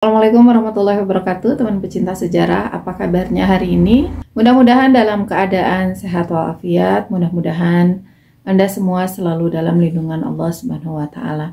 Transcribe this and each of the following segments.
Assalamualaikum warahmatullahi wabarakatuh teman pecinta sejarah apa kabarnya hari ini mudah-mudahan dalam keadaan sehat walafiat mudah-mudahan anda semua selalu dalam lindungan Allah Subhanahu wa taala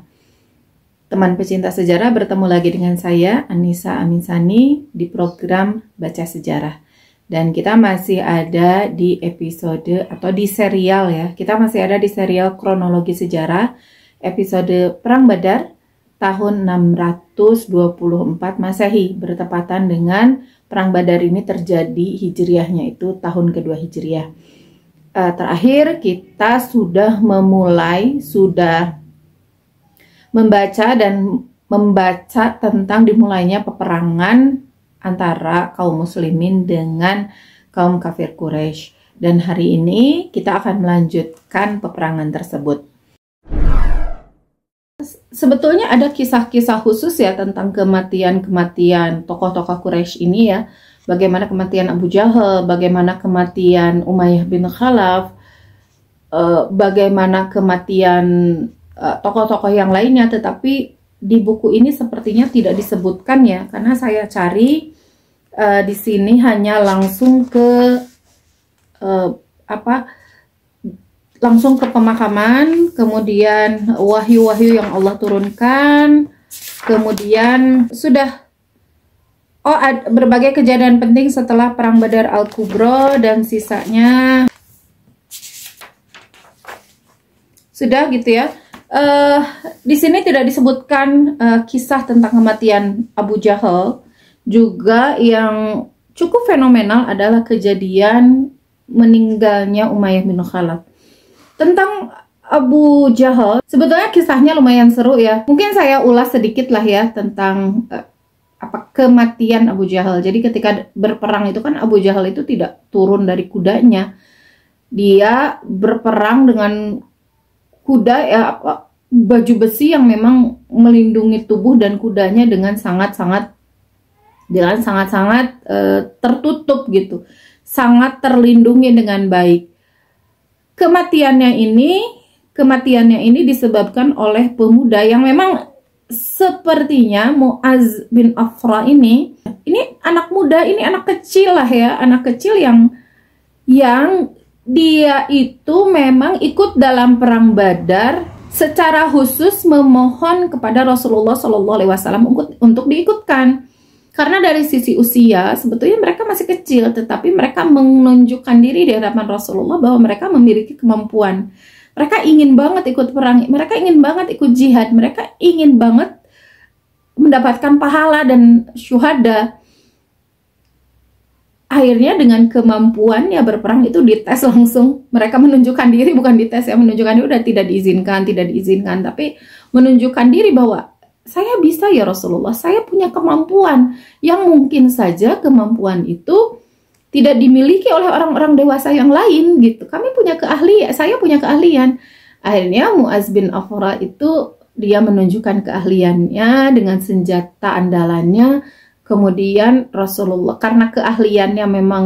teman pecinta sejarah bertemu lagi dengan saya Anissa Aminsani di program Baca Sejarah dan kita masih ada di episode atau di serial ya kita masih ada di serial kronologi sejarah episode Perang Badar tahun 624 Masehi bertepatan dengan Perang Badar ini terjadi hijriahnya itu tahun kedua hijriah. Eh, terakhir kita sudah memulai sudah membaca dan membaca tentang dimulainya peperangan antara kaum muslimin dengan kaum kafir Quraisy dan hari ini kita akan melanjutkan peperangan tersebut sebetulnya ada kisah-kisah khusus ya tentang kematian-kematian tokoh-tokoh Quraisy ini ya. Bagaimana kematian Abu Jahal, bagaimana kematian Umayyah bin Khalaf, eh, bagaimana kematian eh, tokoh-tokoh yang lainnya. Tetapi di buku ini sepertinya tidak disebutkan ya, karena saya cari eh, di sini hanya langsung ke apa langsung ke pemakaman, kemudian wahyu-wahyu yang Allah turunkan, kemudian sudah oh ad, berbagai kejadian penting setelah perang Badar Al Kubro dan sisanya sudah gitu ya. Uh, di sini tidak disebutkan uh, kisah tentang kematian Abu Jahal. Juga yang cukup fenomenal adalah kejadian meninggalnya Umayyah bin Khalaf tentang Abu Jahal, sebetulnya kisahnya lumayan seru ya. Mungkin saya ulas sedikit lah ya tentang uh, apa kematian Abu Jahal. Jadi ketika berperang itu kan Abu Jahal itu tidak turun dari kudanya. Dia berperang dengan kuda ya apa baju besi yang memang melindungi tubuh dan kudanya dengan sangat-sangat dengan sangat-sangat uh, tertutup gitu. Sangat terlindungi dengan baik kematiannya ini kematiannya ini disebabkan oleh pemuda yang memang sepertinya Muaz bin Afra ini ini anak muda ini anak kecil lah ya anak kecil yang yang dia itu memang ikut dalam perang Badar secara khusus memohon kepada Rasulullah Shallallahu Alaihi Wasallam untuk, untuk diikutkan karena dari sisi usia, sebetulnya mereka masih kecil, tetapi mereka menunjukkan diri di hadapan Rasulullah bahwa mereka memiliki kemampuan. Mereka ingin banget ikut perang, mereka ingin banget ikut jihad, mereka ingin banget mendapatkan pahala dan syuhada. Akhirnya dengan kemampuan ya berperang itu dites langsung. Mereka menunjukkan diri, bukan dites ya, menunjukkan diri udah tidak diizinkan, tidak diizinkan, tapi menunjukkan diri bahwa saya bisa ya Rasulullah, saya punya kemampuan yang mungkin saja kemampuan itu tidak dimiliki oleh orang-orang dewasa yang lain gitu. Kami punya keahlian, saya punya keahlian. Akhirnya Muaz bin Afra itu dia menunjukkan keahliannya dengan senjata andalannya. Kemudian Rasulullah karena keahliannya memang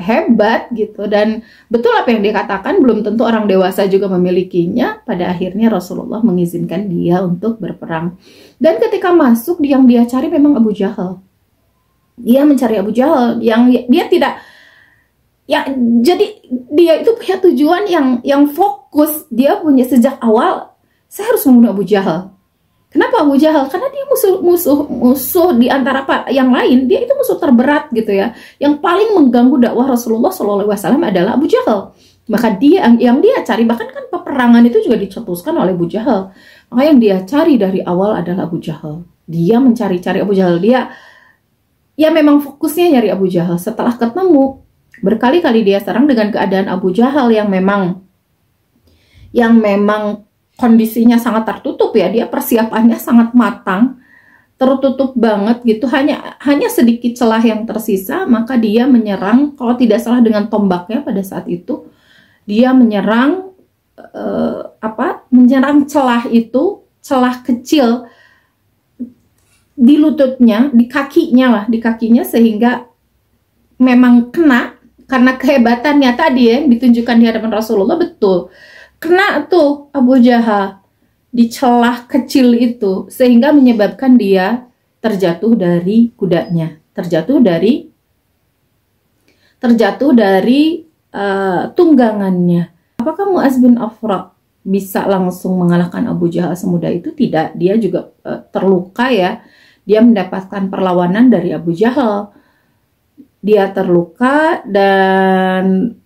hebat gitu dan betul apa yang dikatakan belum tentu orang dewasa juga memilikinya pada akhirnya Rasulullah mengizinkan dia untuk berperang dan ketika masuk yang dia cari memang Abu Jahal dia mencari Abu Jahal yang dia tidak ya jadi dia itu punya tujuan yang yang fokus dia punya sejak awal saya harus membunuh Abu Jahal Kenapa Abu Jahal? Karena dia musuh musuh musuh di antara yang lain, dia itu musuh terberat gitu ya. Yang paling mengganggu dakwah Rasulullah SAW adalah Abu Jahal. Maka dia yang dia cari bahkan kan peperangan itu juga dicetuskan oleh Abu Jahal. Maka yang dia cari dari awal adalah Abu Jahal. Dia mencari-cari Abu Jahal. Dia ya memang fokusnya nyari Abu Jahal. Setelah ketemu berkali-kali dia serang dengan keadaan Abu Jahal yang memang yang memang kondisinya sangat tertutup ya dia persiapannya sangat matang tertutup banget gitu hanya hanya sedikit celah yang tersisa maka dia menyerang kalau tidak salah dengan tombaknya pada saat itu dia menyerang eh, apa menyerang celah itu celah kecil di lututnya di kakinya lah di kakinya sehingga memang kena karena kehebatannya tadi ya yang ditunjukkan di hadapan Rasulullah betul kena tuh Abu Jahal di celah kecil itu sehingga menyebabkan dia terjatuh dari kudanya, terjatuh dari terjatuh dari uh, tunggangannya. Apakah Muaz bin Afra bisa langsung mengalahkan Abu Jahal semudah itu? Tidak, dia juga uh, terluka ya. Dia mendapatkan perlawanan dari Abu Jahal. Dia terluka dan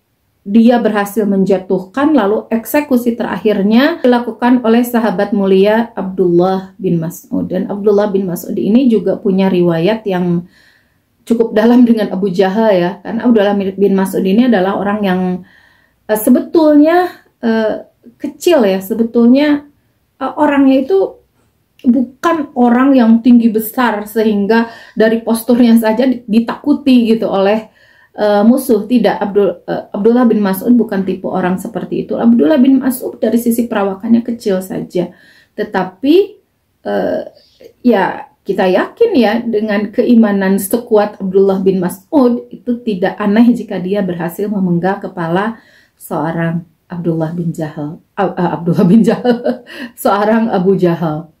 dia berhasil menjatuhkan lalu eksekusi terakhirnya dilakukan oleh sahabat mulia Abdullah bin Mas'ud dan Abdullah bin Mas'ud ini juga punya riwayat yang cukup dalam dengan Abu Jahal ya karena Abdullah bin Mas'ud ini adalah orang yang uh, sebetulnya uh, kecil ya sebetulnya uh, orangnya itu bukan orang yang tinggi besar sehingga dari posturnya saja ditakuti gitu oleh uh, musuh. Tidak, Abdul, uh, Abdullah bin Mas'ud bukan tipe orang seperti itu. Abdullah bin Mas'ud dari sisi perawakannya kecil saja. Tetapi uh, ya kita yakin ya dengan keimanan sekuat Abdullah bin Mas'ud itu tidak aneh jika dia berhasil memenggal kepala seorang Abdullah bin Jahal, uh, uh, Abdullah bin Jahal, seorang Abu Jahal.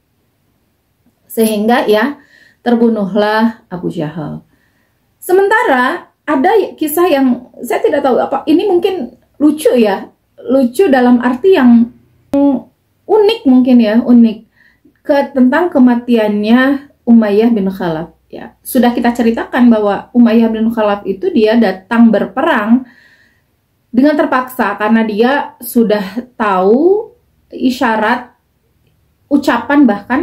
Sehingga ya terbunuhlah Abu Jahal. Sementara ada kisah yang saya tidak tahu apa ini mungkin lucu ya lucu dalam arti yang unik mungkin ya unik ke tentang kematiannya Umayyah bin Khalaf ya sudah kita ceritakan bahwa Umayyah bin Khalaf itu dia datang berperang dengan terpaksa karena dia sudah tahu isyarat ucapan bahkan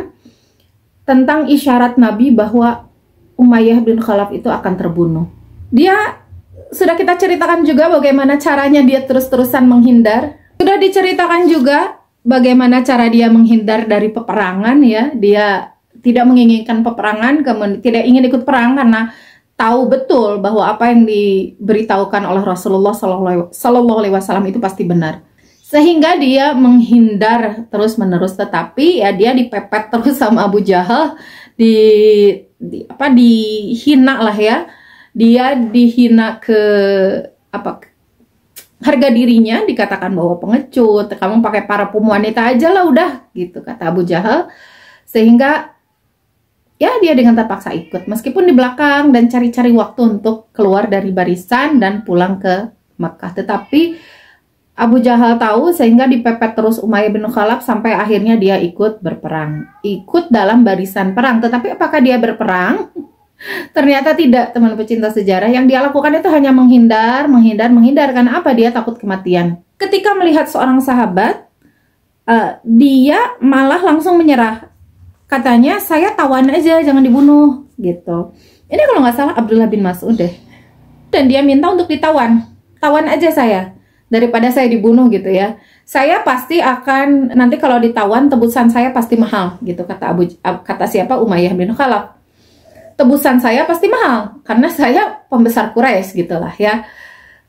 tentang isyarat Nabi bahwa Umayyah bin Khalaf itu akan terbunuh dia sudah kita ceritakan juga bagaimana caranya dia terus-terusan menghindar. Sudah diceritakan juga bagaimana cara dia menghindar dari peperangan ya. Dia tidak menginginkan peperangan, tidak ingin ikut perang karena tahu betul bahwa apa yang diberitahukan oleh Rasulullah Sallallahu Alaihi Wasallam itu pasti benar. Sehingga dia menghindar terus-menerus, tetapi ya dia dipepet terus sama Abu Jahal, di, di apa dihina lah ya dia dihina ke apa harga dirinya dikatakan bahwa pengecut, kamu pakai para parfum wanita aja lah udah gitu kata Abu Jahal. Sehingga ya dia dengan terpaksa ikut meskipun di belakang dan cari-cari waktu untuk keluar dari barisan dan pulang ke Mekah. Tetapi Abu Jahal tahu sehingga dipepet terus Umayyah bin Khalaf sampai akhirnya dia ikut berperang. Ikut dalam barisan perang, tetapi apakah dia berperang? Ternyata tidak, teman pecinta sejarah. Yang dia lakukan itu hanya menghindar, menghindar, menghindar. Karena apa? Dia takut kematian. Ketika melihat seorang sahabat, uh, dia malah langsung menyerah. Katanya, saya tawan aja, jangan dibunuh. Gitu. Ini kalau nggak salah Abdullah bin Mas'ud deh. Dan dia minta untuk ditawan. Tawan aja saya. Daripada saya dibunuh gitu ya. Saya pasti akan, nanti kalau ditawan, tebusan saya pasti mahal. Gitu, kata, Abu, kata siapa? Umayyah bin Khalaf tebusan saya pasti mahal karena saya pembesar kures gitulah ya.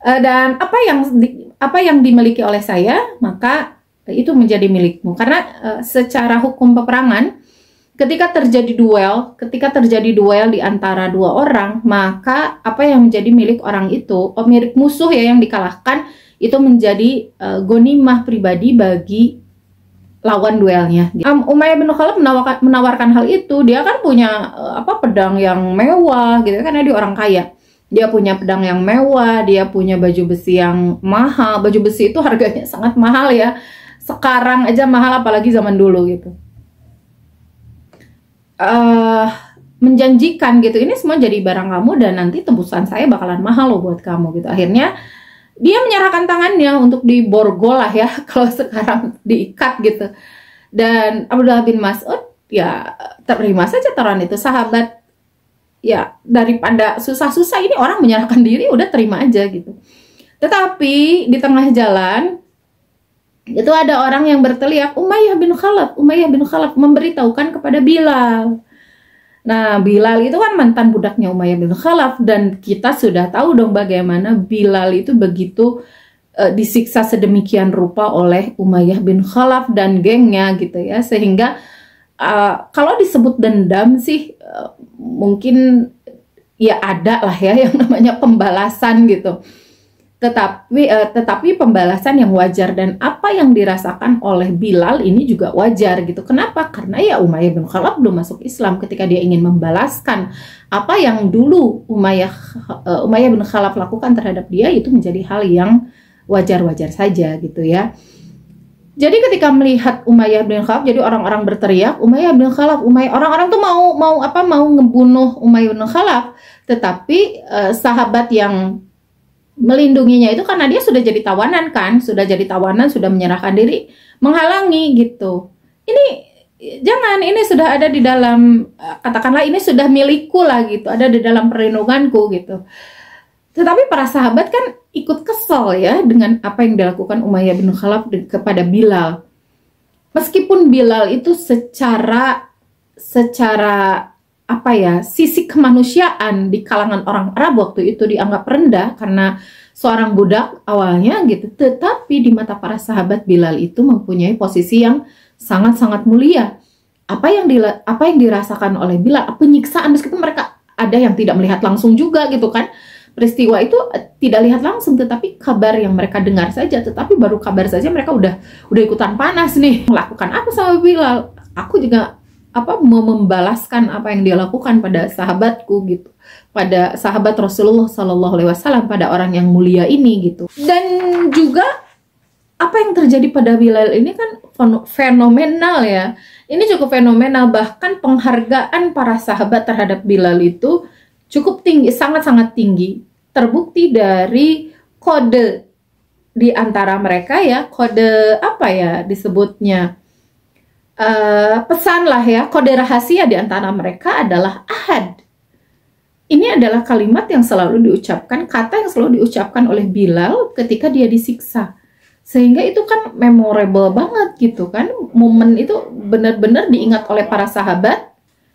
E, dan apa yang di, apa yang dimiliki oleh saya maka itu menjadi milikmu karena eh, secara hukum peperangan ketika terjadi duel, ketika terjadi duel di antara dua orang, maka apa yang menjadi milik orang itu, oh milik musuh ya yang dikalahkan itu menjadi e, gonimah pribadi bagi lawan duelnya. Um, Umayyah bin Khalaf menawarkan, menawarkan hal itu. Dia kan punya uh, apa pedang yang mewah gitu kan ya, dia orang kaya. Dia punya pedang yang mewah, dia punya baju besi yang mahal. Baju besi itu harganya sangat mahal ya. Sekarang aja mahal apalagi zaman dulu gitu. Uh, menjanjikan gitu ini semua jadi barang kamu dan nanti tembusan saya bakalan mahal loh buat kamu gitu akhirnya dia menyerahkan tangannya untuk diborgol lah ya kalau sekarang diikat gitu dan Abdullah bin Mas'ud ya terima saja taruhan itu sahabat ya daripada susah-susah ini orang menyerahkan diri udah terima aja gitu tetapi di tengah jalan itu ada orang yang berteriak Umayyah bin Khalaf Umayyah bin Khalaf memberitahukan kepada Bilal Nah, Bilal itu kan mantan budaknya Umayyah bin Khalaf dan kita sudah tahu dong bagaimana Bilal itu begitu e, disiksa sedemikian rupa oleh Umayyah bin Khalaf dan gengnya gitu ya. Sehingga e, kalau disebut dendam sih e, mungkin ya ada lah ya yang namanya pembalasan gitu. Tetapi uh, tetapi pembalasan yang wajar dan apa yang dirasakan oleh Bilal ini juga wajar gitu. Kenapa? Karena ya Umayyah bin Khalaf belum masuk Islam ketika dia ingin membalaskan apa yang dulu Umayyah uh, Umayyah bin Khalaf lakukan terhadap dia itu menjadi hal yang wajar-wajar saja gitu ya. Jadi ketika melihat Umayyah bin Khalaf, jadi orang-orang berteriak Umayyah bin Khalaf, Umayyah orang-orang tuh mau mau apa mau ngebunuh Umayyah bin Khalaf, tetapi eh, sahabat yang melindunginya itu karena dia sudah jadi tawanan kan, sudah jadi tawanan, sudah menyerahkan diri, menghalangi gitu. Ini jangan, ini sudah ada di dalam eh, katakanlah ini sudah milikku lah gitu, ada di dalam perlindunganku gitu. Tetapi para sahabat kan ikut kesel ya dengan apa yang dilakukan Umayyah bin Khalaf kepada Bilal. Meskipun Bilal itu secara secara apa ya sisi kemanusiaan di kalangan orang Arab waktu itu dianggap rendah karena seorang budak awalnya gitu tetapi di mata para sahabat Bilal itu mempunyai posisi yang sangat-sangat mulia apa yang di, apa yang dirasakan oleh Bilal penyiksaan meskipun mereka ada yang tidak melihat langsung juga gitu kan peristiwa itu eh, tidak lihat langsung tetapi kabar yang mereka dengar saja tetapi baru kabar saja mereka udah udah ikutan panas nih melakukan apa sama Bilal aku juga apa membalaskan apa yang dia lakukan pada sahabatku gitu pada sahabat Rasulullah Shallallahu Alaihi Wasallam pada orang yang mulia ini gitu dan juga apa yang terjadi pada Bilal ini kan fenomenal ya ini cukup fenomenal bahkan penghargaan para sahabat terhadap Bilal itu cukup tinggi sangat-sangat tinggi terbukti dari kode di antara mereka ya kode apa ya disebutnya uh, pesan lah ya kode rahasia di antara mereka adalah ahad. Ini adalah kalimat yang selalu diucapkan, kata yang selalu diucapkan oleh Bilal ketika dia disiksa. Sehingga itu kan memorable banget gitu kan. Momen itu benar-benar diingat oleh para sahabat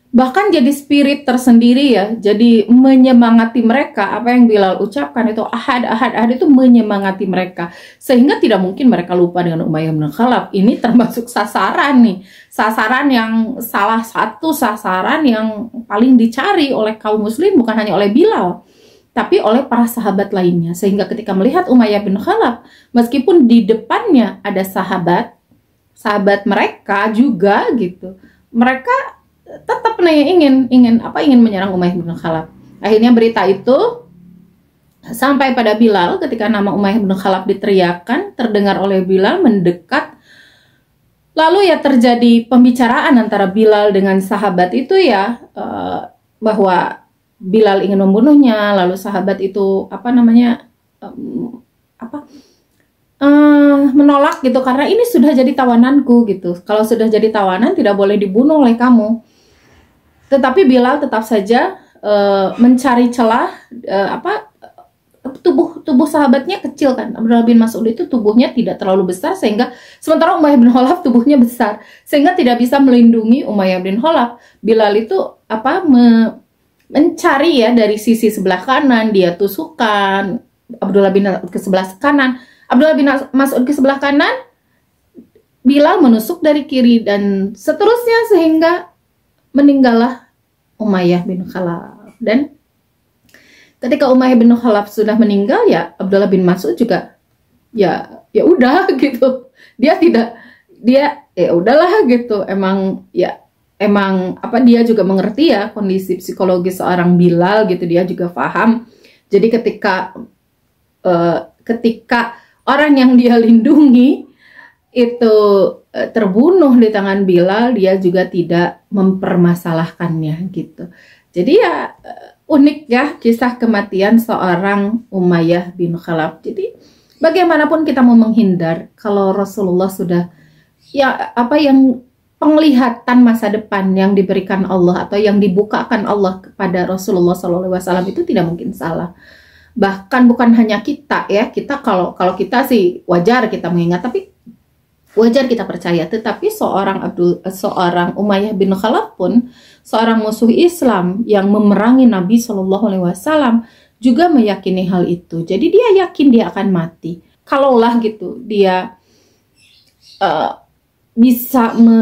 bahkan jadi spirit tersendiri ya jadi menyemangati mereka apa yang Bilal ucapkan itu ahad ahad ahad itu menyemangati mereka sehingga tidak mungkin mereka lupa dengan Umayyah bin Khalaf ini termasuk sasaran nih sasaran yang salah satu sasaran yang paling dicari oleh kaum muslim bukan hanya oleh Bilal tapi oleh para sahabat lainnya sehingga ketika melihat Umayyah bin Khalaf meskipun di depannya ada sahabat sahabat mereka juga gitu mereka tetap nanya ingin ingin apa ingin menyerang Umayyah bin Khalaf. Akhirnya berita itu sampai pada Bilal ketika nama Umayyah bin Khalaf diteriakkan terdengar oleh Bilal mendekat lalu ya terjadi pembicaraan antara Bilal dengan sahabat itu ya eh, bahwa Bilal ingin membunuhnya lalu sahabat itu apa namanya apa eh, menolak gitu karena ini sudah jadi tawananku gitu. Kalau sudah jadi tawanan tidak boleh dibunuh oleh kamu. Tetapi Bilal tetap saja uh, mencari celah uh, apa tubuh tubuh sahabatnya kecil kan Abdullah bin Mas'ud itu tubuhnya tidak terlalu besar sehingga sementara Umayyah bin Khalaf tubuhnya besar sehingga tidak bisa melindungi Umayyah bin Khalaf Bilal itu apa me, mencari ya dari sisi sebelah kanan dia tusukan Abdullah bin Mas'ud ke sebelah kanan Abdullah bin Mas'ud ke sebelah kanan Bilal menusuk dari kiri dan seterusnya sehingga meninggallah Umayyah bin Khalaf dan ketika Umayyah bin Khalaf sudah meninggal ya Abdullah bin Mas'ud juga ya ya udah gitu dia tidak dia ya udahlah gitu emang ya emang apa dia juga mengerti ya kondisi psikologi seorang Bilal gitu dia juga paham jadi ketika uh, ketika orang yang dia lindungi itu Eh, terbunuh di tangan Bilal, dia juga tidak mempermasalahkannya gitu. Jadi ya eh, unik ya kisah kematian seorang Umayyah bin Khalaf. Jadi bagaimanapun kita mau menghindar kalau Rasulullah sudah ya apa yang penglihatan masa depan yang diberikan Allah atau yang dibukakan Allah kepada Rasulullah SAW itu tidak mungkin salah bahkan bukan hanya kita ya kita kalau kalau kita sih wajar kita mengingat tapi wajar kita percaya tetapi seorang Abdul seorang Umayyah bin Khalaf pun seorang musuh Islam yang memerangi Nabi Shallallahu alaihi wasallam juga meyakini hal itu jadi dia yakin dia akan mati kalaulah gitu dia uh, bisa me,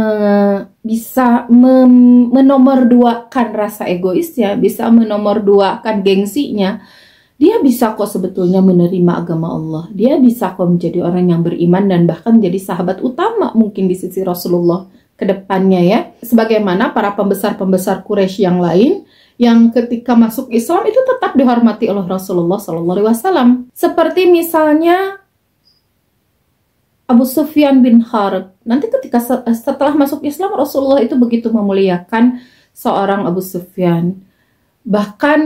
bisa me, menomorduakan rasa egoisnya bisa menomorduakan gengsinya dia bisa kok sebetulnya menerima agama Allah. Dia bisa kok menjadi orang yang beriman dan bahkan jadi sahabat utama mungkin di sisi Rasulullah ke depannya ya. Sebagaimana para pembesar-pembesar Quraisy yang lain yang ketika masuk Islam itu tetap dihormati oleh Rasulullah Shallallahu Alaihi Wasallam. Seperti misalnya Abu Sufyan bin Harb. Nanti ketika setelah masuk Islam Rasulullah itu begitu memuliakan seorang Abu Sufyan. Bahkan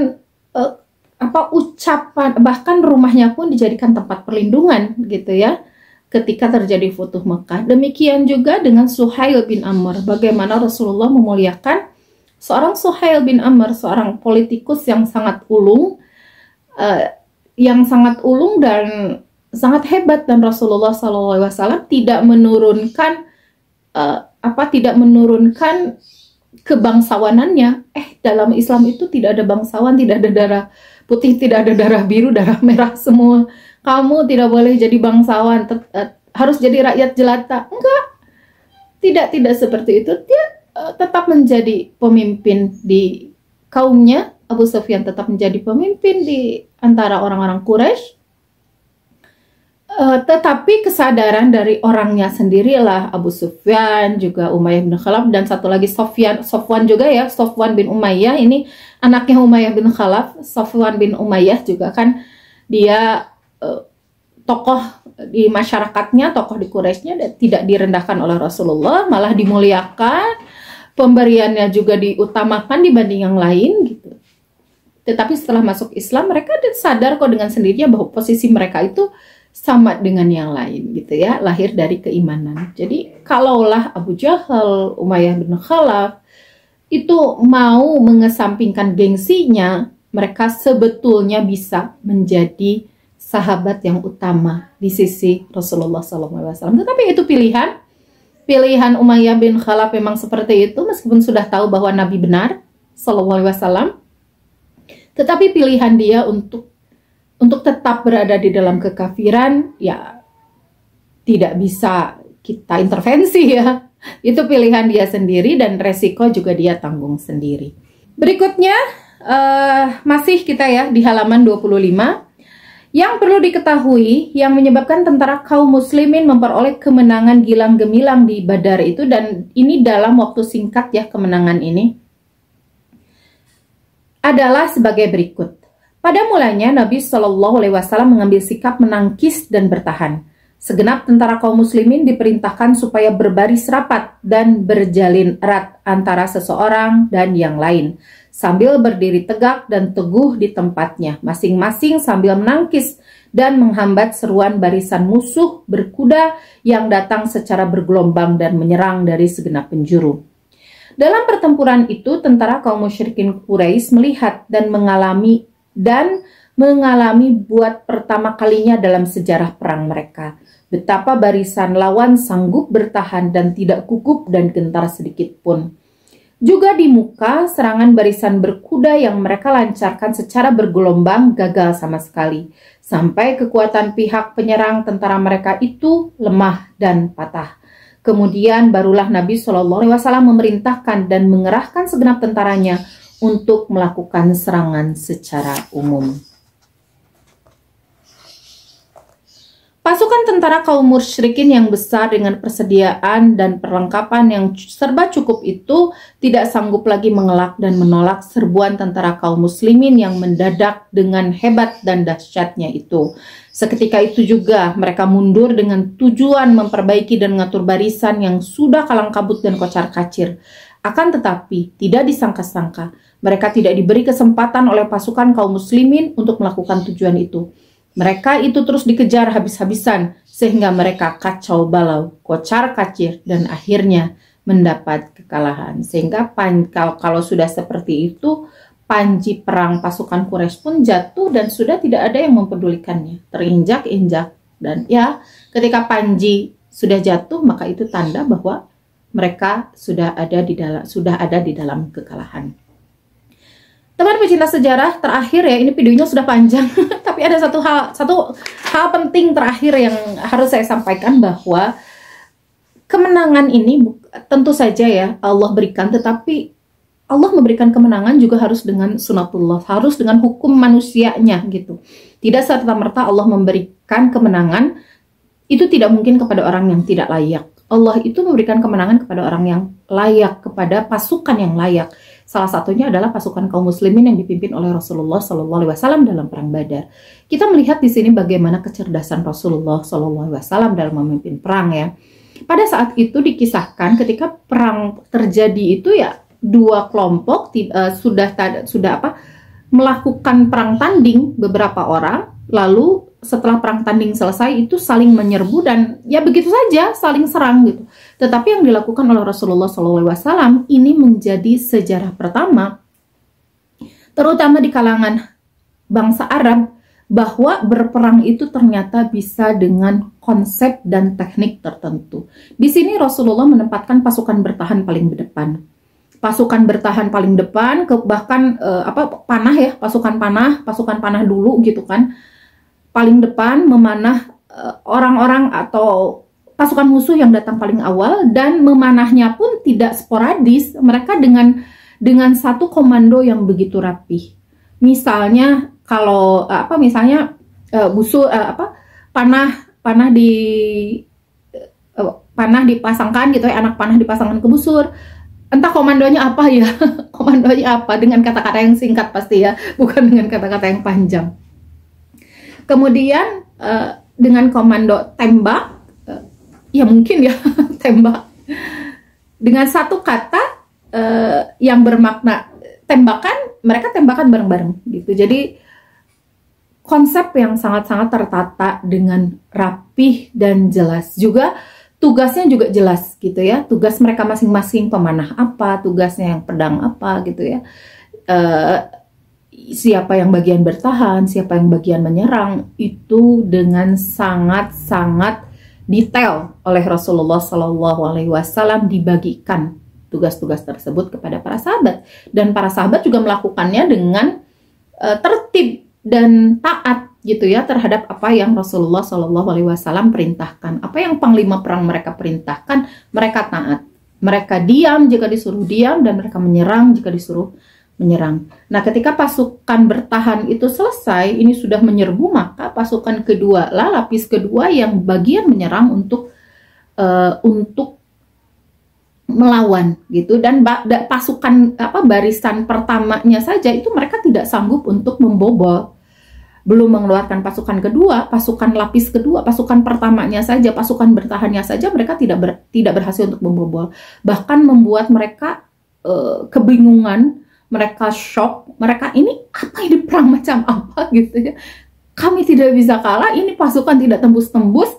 eh, apa ucapan bahkan rumahnya pun dijadikan tempat perlindungan gitu ya ketika terjadi futuh Mekah. Demikian juga dengan Suhail bin Amr, bagaimana Rasulullah memuliakan seorang Suhail bin Amr, seorang politikus yang sangat ulung, uh, yang sangat ulung dan sangat hebat dan Rasulullah SAW tidak menurunkan uh, apa tidak menurunkan kebangsawanannya. Eh dalam Islam itu tidak ada bangsawan, tidak ada darah putih tidak ada darah biru, darah merah semua. Kamu tidak boleh jadi bangsawan, eh, harus jadi rakyat jelata. Enggak. Tidak tidak seperti itu. Dia uh, tetap menjadi pemimpin di kaumnya. Abu Sufyan tetap menjadi pemimpin di antara orang-orang Quraisy Uh, tetapi kesadaran dari orangnya sendirilah Abu Sufyan juga Umayyah bin Khalaf dan satu lagi Sofyan Sofwan juga ya Sofwan bin Umayyah ini anaknya Umayyah bin Khalaf Sofwan bin Umayyah juga kan dia uh, tokoh di masyarakatnya tokoh di Quraisynya tidak direndahkan oleh Rasulullah malah dimuliakan pemberiannya juga diutamakan dibanding yang lain gitu tetapi setelah masuk Islam mereka sadar kok dengan sendirinya bahwa posisi mereka itu sama dengan yang lain gitu ya lahir dari keimanan jadi kalaulah Abu Jahal Umayyah bin Khalaf itu mau mengesampingkan gengsinya mereka sebetulnya bisa menjadi sahabat yang utama di sisi Rasulullah SAW tetapi itu pilihan pilihan Umayyah bin Khalaf memang seperti itu meskipun sudah tahu bahwa Nabi benar SAW tetapi pilihan dia untuk untuk tetap berada di dalam kekafiran ya tidak bisa kita intervensi ya. Itu pilihan dia sendiri dan resiko juga dia tanggung sendiri. Berikutnya uh, masih kita ya di halaman 25 yang perlu diketahui yang menyebabkan tentara kaum muslimin memperoleh kemenangan gilang gemilang di Badar itu dan ini dalam waktu singkat ya kemenangan ini adalah sebagai berikut. Pada mulanya Nabi Shallallahu Alaihi Wasallam mengambil sikap menangkis dan bertahan. Segenap tentara kaum muslimin diperintahkan supaya berbaris rapat dan berjalin erat antara seseorang dan yang lain, sambil berdiri tegak dan teguh di tempatnya, masing-masing sambil menangkis dan menghambat seruan barisan musuh berkuda yang datang secara bergelombang dan menyerang dari segenap penjuru. Dalam pertempuran itu, tentara kaum musyrikin Quraisy melihat dan mengalami dan mengalami buat pertama kalinya dalam sejarah perang mereka. Betapa barisan lawan sanggup bertahan dan tidak kukup dan gentar sedikit pun. Juga di muka, serangan barisan berkuda yang mereka lancarkan secara bergelombang gagal sama sekali, sampai kekuatan pihak penyerang tentara mereka itu lemah dan patah. Kemudian barulah Nabi Shallallahu Wasallam memerintahkan dan mengerahkan segenap tentaranya untuk melakukan serangan secara umum. Pasukan tentara kaum musyrikin yang besar dengan persediaan dan perlengkapan yang serba cukup itu tidak sanggup lagi mengelak dan menolak serbuan tentara kaum muslimin yang mendadak dengan hebat dan dahsyatnya itu. Seketika itu juga mereka mundur dengan tujuan memperbaiki dan mengatur barisan yang sudah kalang kabut dan kocar kacir. Akan tetapi, tidak disangka-sangka, mereka tidak diberi kesempatan oleh pasukan kaum muslimin untuk melakukan tujuan itu. Mereka itu terus dikejar habis-habisan sehingga mereka kacau balau, kocar kacir, dan akhirnya mendapat kekalahan. Sehingga kalau, kalau sudah seperti itu, panji perang pasukan Quraisy pun jatuh dan sudah tidak ada yang mempedulikannya. Terinjak-injak dan ya ketika panji sudah jatuh maka itu tanda bahwa mereka sudah ada di dalam sudah ada di dalam kekalahan. Teman pecinta sejarah terakhir ya, ini videonya sudah panjang, tapi ada satu hal satu hal penting terakhir yang harus saya sampaikan bahwa kemenangan ini tentu saja ya Allah berikan, tetapi Allah memberikan kemenangan juga harus dengan sunatullah, harus dengan hukum manusianya gitu. Tidak serta merta Allah memberikan kemenangan itu tidak mungkin kepada orang yang tidak layak. Allah itu memberikan kemenangan kepada orang yang layak, kepada pasukan yang layak. Salah satunya adalah pasukan kaum muslimin yang dipimpin oleh Rasulullah Shallallahu Alaihi Wasallam dalam perang Badar. Kita melihat di sini bagaimana kecerdasan Rasulullah Shallallahu Alaihi Wasallam dalam memimpin perang ya. Pada saat itu dikisahkan ketika perang terjadi itu ya dua kelompok uh, sudah sudah apa melakukan perang tanding beberapa orang lalu setelah perang tanding selesai itu saling menyerbu dan ya begitu saja saling serang gitu. Tetapi yang dilakukan oleh Rasulullah SAW ini menjadi sejarah pertama, terutama di kalangan bangsa Arab bahwa berperang itu ternyata bisa dengan konsep dan teknik tertentu. Di sini Rasulullah menempatkan pasukan bertahan paling depan pasukan bertahan paling depan ke bahkan eh, apa panah ya pasukan panah pasukan panah dulu gitu kan paling depan memanah eh, orang-orang uh, atau pasukan musuh yang datang paling awal dan memanahnya pun tidak sporadis mereka dengan dengan satu komando yang begitu rapih misalnya kalau eh, apa misalnya uh, busur uh, apa panah panah di uh, panah dipasangkan gitu ya anak panah dipasangkan ke busur entah komandonya apa ya komandonya apa dengan kata-kata yang singkat pasti ya bukan dengan kata-kata yang panjang Kemudian uh, dengan komando tembak, uh, ya mungkin ya tembak. Dengan satu kata uh, yang bermakna tembakan, mereka tembakan bareng-bareng gitu. Jadi konsep yang sangat-sangat tertata dengan rapih dan jelas juga tugasnya juga jelas gitu ya tugas mereka masing-masing pemanah apa tugasnya yang pedang apa gitu ya uh, siapa yang bagian bertahan, siapa yang bagian menyerang itu dengan sangat-sangat detail oleh Rasulullah Shallallahu Alaihi Wasallam dibagikan tugas-tugas tersebut kepada para sahabat dan para sahabat juga melakukannya dengan uh, tertib dan taat gitu ya terhadap apa yang Rasulullah Shallallahu Alaihi Wasallam perintahkan apa yang panglima perang mereka perintahkan mereka taat mereka diam jika disuruh diam dan mereka menyerang jika disuruh menyerang. Nah, ketika pasukan bertahan itu selesai, ini sudah menyerbu, maka pasukan kedua lah lapis kedua yang bagian menyerang untuk uh, untuk melawan gitu dan pasukan apa barisan pertamanya saja itu mereka tidak sanggup untuk membobol belum mengeluarkan pasukan kedua, pasukan lapis kedua, pasukan pertamanya saja, pasukan bertahannya saja mereka tidak ber, tidak berhasil untuk membobol. Bahkan membuat mereka e, kebingungan mereka shock, mereka ini apa ini perang macam apa gitu ya. Kami tidak bisa kalah, ini pasukan tidak tembus-tembus.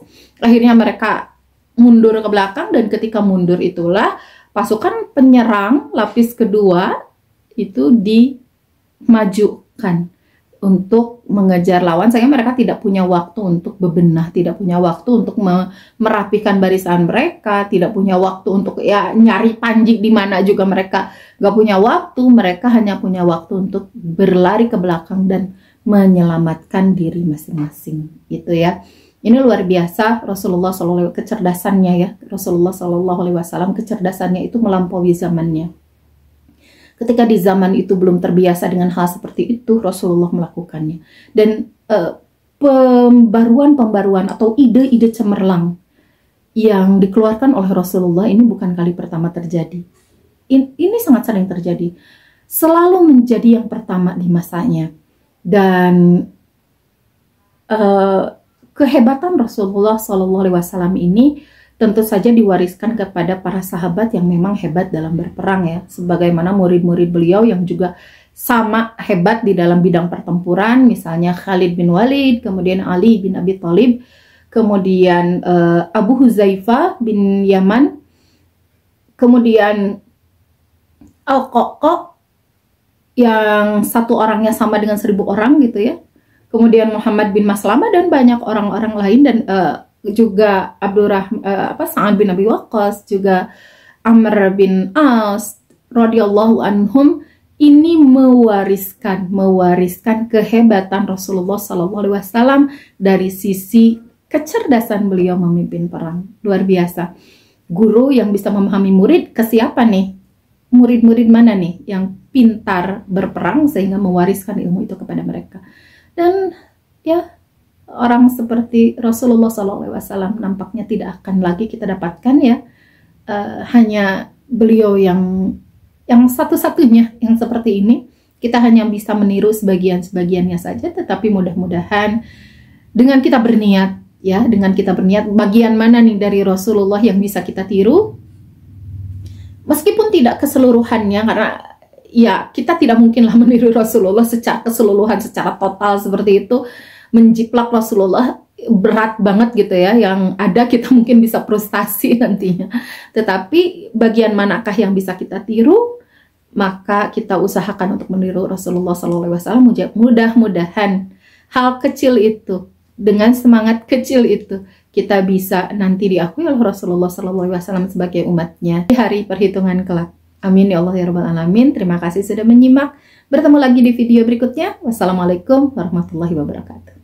Akhirnya mereka mundur ke belakang dan ketika mundur itulah pasukan penyerang lapis kedua itu dimajukan untuk mengejar lawan sehingga mereka tidak punya waktu untuk bebenah, tidak punya waktu untuk me merapikan barisan mereka, tidak punya waktu untuk ya nyari panji di mana juga mereka nggak punya waktu, mereka hanya punya waktu untuk berlari ke belakang dan menyelamatkan diri masing-masing gitu ya. Ini luar biasa Rasulullah SAW kecerdasannya ya Rasulullah SAW kecerdasannya itu melampaui zamannya Ketika di zaman itu belum terbiasa dengan hal seperti itu, Rasulullah melakukannya. Dan uh, pembaruan-pembaruan atau ide-ide cemerlang yang dikeluarkan oleh Rasulullah ini bukan kali pertama terjadi. In, ini sangat sering terjadi. Selalu menjadi yang pertama di masanya. Dan uh, kehebatan Rasulullah SAW Alaihi Wasallam ini tentu saja diwariskan kepada para sahabat yang memang hebat dalam berperang ya sebagaimana murid-murid beliau yang juga sama hebat di dalam bidang pertempuran misalnya Khalid bin Walid kemudian Ali bin Abi Thalib kemudian uh, Abu Huzaifa bin Yaman kemudian al qaqa yang satu orangnya sama dengan seribu orang gitu ya kemudian Muhammad bin Maslama dan banyak orang-orang lain dan uh, juga Abdurrahman uh, eh, apa Sa'ad bin Abi Waqqas juga Amr bin Aus radhiyallahu anhum ini mewariskan mewariskan kehebatan Rasulullah Shallallahu Alaihi Wasallam dari sisi kecerdasan beliau memimpin perang luar biasa guru yang bisa memahami murid ke nih murid-murid mana nih yang pintar berperang sehingga mewariskan ilmu itu kepada mereka dan ya orang seperti Rasulullah SAW nampaknya tidak akan lagi kita dapatkan ya uh, hanya beliau yang yang satu-satunya yang seperti ini kita hanya bisa meniru sebagian-sebagiannya saja tetapi mudah-mudahan dengan kita berniat ya dengan kita berniat bagian mana nih dari Rasulullah yang bisa kita tiru meskipun tidak keseluruhannya karena ya kita tidak mungkinlah meniru Rasulullah secara keseluruhan secara total seperti itu menjiplak Rasulullah berat banget gitu ya yang ada kita mungkin bisa frustasi nantinya tetapi bagian manakah yang bisa kita tiru maka kita usahakan untuk meniru Rasulullah SAW mudah-mudahan hal kecil itu dengan semangat kecil itu kita bisa nanti diakui oleh Rasulullah SAW sebagai umatnya di hari perhitungan kelak amin ya Allah ya Rabbal Alamin terima kasih sudah menyimak bertemu lagi di video berikutnya wassalamualaikum warahmatullahi wabarakatuh